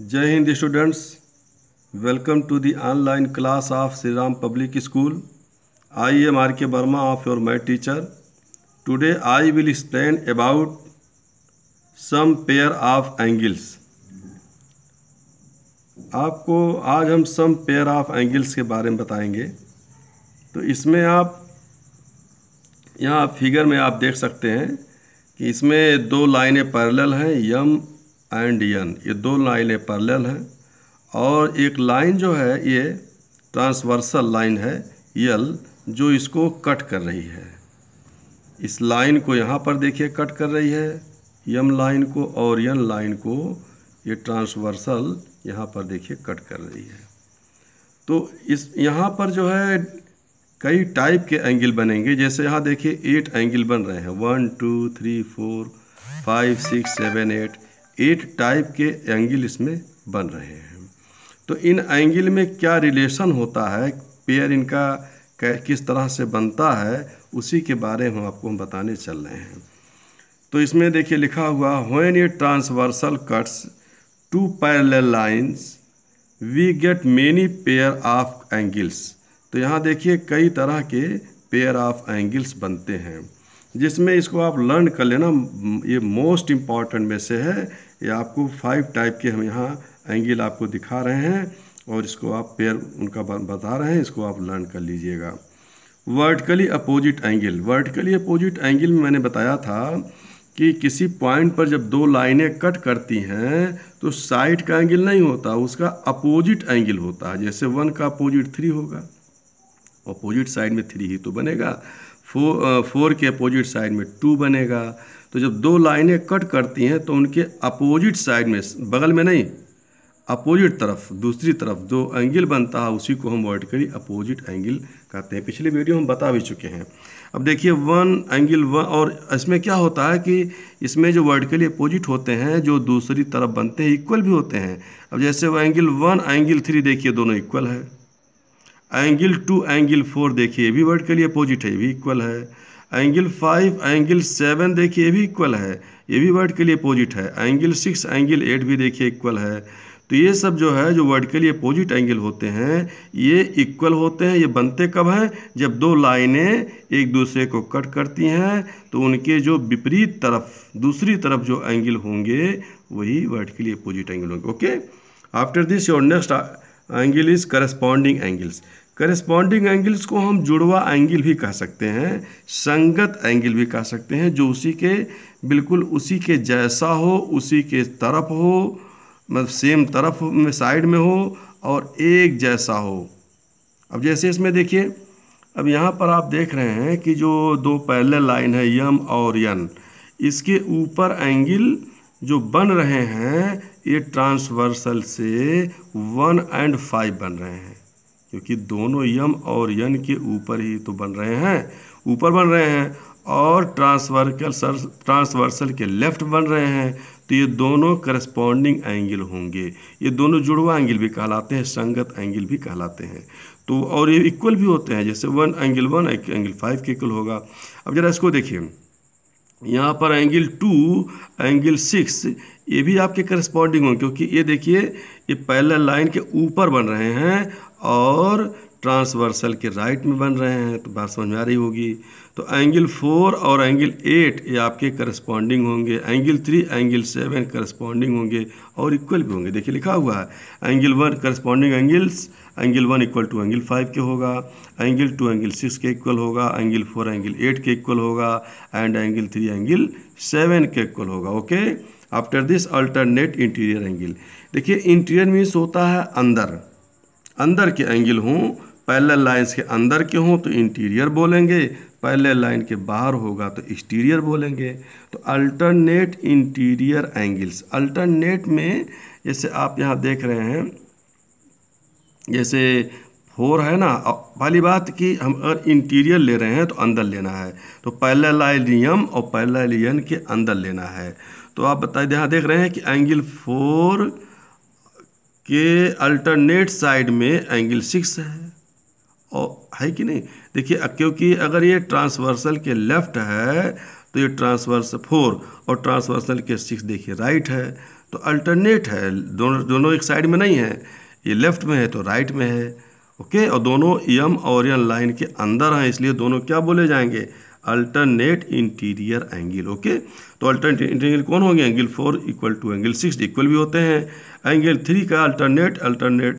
जय Hind students welcome to the online class of Shri Ram Public School I am R K Verma of your my teacher today I will explain about some pair of angles आपको आज हम सम pair of angles के बारे में बताएंगे तो इसमें आप यहाँ फिगर में आप देख सकते हैं कि इसमें दो लाइनें पैरेलल हैं यम एंड यन ये दो लाइनें पैरेलल हैं और एक लाइन जो है ये ट्रांसवर्सल लाइन है यल जो इसको कट कर रही है इस लाइन को यहाँ पर देखिए कट कर रही है यम लाइन को और यन लाइन को ये ट्रांसवर्सल यहाँ पर देखिए कट कर रही है तो इस यहाँ पर जो है कई टाइप के एंगल बनेंगे जैसे यहाँ देखिए एट एंगल बन रहे हैं one two three four five six seven eight eight type के एंगल इसमें बन रहे हैं तो इन एंगल में क्या रिलेशन होता है पेयर इनका किस तरह से बनता है उसी के बारे में आपको हम बताने चल रहे हैं तो इसमें देखिए लिखा हुआ when a transversal cuts two parallel lines we get many pair of angles तो यहाँ देखिए कई तरह के पेयर ऑफ एंगल्स बनते हैं जिसमें इसको आप लर्न कर लेना ये मोस्ट इम्पॉर्टेंट में से है ये आपको फाइव टाइप के हम यहाँ एंगल आपको दिखा रहे हैं और इसको आप पेयर उनका बता रहे हैं इसको आप लर्न कर लीजिएगा vertically opposite angle vertically opposite angle में मैंने बताया था कि किसी पॉइंट पर जब दो लाइनें कट करती हैं तो साइड का एंगल नहीं होता उसका अपोजिट एंगल होता है जैसे वन का अपोजिट थ्री होगा अपोजिट साइड में थ्री ही तो बनेगा फोर फोर uh, के अपोजिट साइड में टू बनेगा तो जब दो लाइनें कट करती हैं तो उनके अपोजिट साइड में बगल में नहीं अपोजिट तरफ दूसरी तरफ जो एंगल बनता है उसी को हम वर्टिकली अपोजिट एंगल कहते हैं पिछले वीडियो हम बता भी चुके हैं अब देखिए वन एंगल वन और इसमें क्या होता है कि इसमें जो वर्टिकली अपोजिट होते हैं जो दूसरी तरफ बनते हैं इक्वल भी होते हैं अब जैसे वो एंगल वन एंगल थ्री देखिए दोनों इक्वल है एंगल टू एंगल फोर देखिए ये भी वर्टिकली अपोजिट है ये भी इक्वल है एंगल फाइव एंगल सेवन देखिए ये भी इक्वल है ये भी वर्ड के लिए अपोजिट है एंगल सिक्स एंगल एट भी देखिए इक्वल है तो ये सब जो है जो वर्ड के लिए अपोजिट एंगल होते हैं ये इक्वल होते हैं ये बनते कब हैं जब दो लाइनें एक दूसरे को कट करती हैं तो उनके जो विपरीत तरफ दूसरी तरफ जो एंगल होंगे वही वर्ड के लिए अपोजिट एंगल होंगे okay after this your next angle is corresponding angles corresponding angles को हम जुड़वा एंगल भी कह सकते हैं संगत एंगल भी कह सकते हैं जो उसी के बिल्कुल उसी के जैसा हो उसी के तरफ हो मतलब सेम तरफ में साइड में हो और एक जैसा हो अब जैसे इसमें देखिए अब यहाँ पर आप देख रहे हैं कि जो दो पहले लाइन है यम और यन इसके ऊपर एंगल जो बन रहे हैं ये ट्रांसवर्सल से वन एंड फाइव बन रहे हैं क्योंकि दोनों यम और यन के ऊपर ही तो बन रहे हैं ऊपर बन रहे हैं और ट्रांसवर्कल सर ट्रांसवर्सल के लेफ्ट बन रहे हैं तो ये दोनों करस्पॉन्डिंग एंगल होंगे ये दोनों जुड़वा एंगल भी कहलाते हैं संगत एंगल भी कहलाते हैं तो और ये इक्वल भी होते हैं जैसे one angle one angle five के इक्वल होगा अब ज़रा इसको देखिए यहाँ पर एंगल टू एंगल सिक्स ये भी आपके करस्पॉन्डिंग होंगे क्योंकि ये देखिए ये पहले लाइन के ऊपर बन रहे हैं और ट्रांसवर्सल के राइट में बन रहे हैं तो बात समझ में आ रही होगी तो एंगल फोर और एंगल एट ये आपके करस्पॉन्डिंग होंगे angle three angle seven corresponding होंगे और इक्वल भी होंगे देखिए लिखा हुआ है angle one corresponding angles angle one equal to angle five के होगा एंगल टू एंगल सिक्स के इक्वल होगा एंगल फोर एंगल एट के इक्वल होगा and angle three angle seven के इक्वल होगा okay after this alternate interior angle देखिए interior means होता है अंदर अंदर के एंगल हों पहले लाइन्स के अंदर के हों तो इंटीरियर बोलेंगे पहले लाइन के बाहर होगा तो एक्सटीरियर बोलेंगे तो अल्टरनेट इंटीरियर एंगल्स अल्टरनेट में जैसे आप यहाँ देख रहे हैं जैसे फोर है ना पहली बात कि हम अगर इंटीरियर ले रहे हैं तो अंदर लेना है तो पैलेलाइनियम और पैलेलियन के अंदर लेना है तो आप बताइए यहाँ देख रहे हैं कि एंगल फोर के अल्टरनेट साइड में एंगल सिक्स है और है कि नहीं देखिए क्योंकि अगर ये ट्रांसवर्सल के लेफ़्ट है तो ये ट्रांसवर्स फोर और ट्रांसवर्सल के सिक्स देखिए राइट है तो अल्टरनेट है दोनों दोनों एक साइड में नहीं है ये लेफ़्ट में है तो राइट में है ओके और दोनों यम और यन लाइन के अंदर हैं इसलिए दोनों क्या बोले जाएंगे अल्टरनेट इंटीरियर एंगल ओके तो अल्टरनेट इंटीरियर कौन होंगे angle four equal to angle six equal भी होते हैं एंगल थ्री का अल्टरनेट अल्टरनेट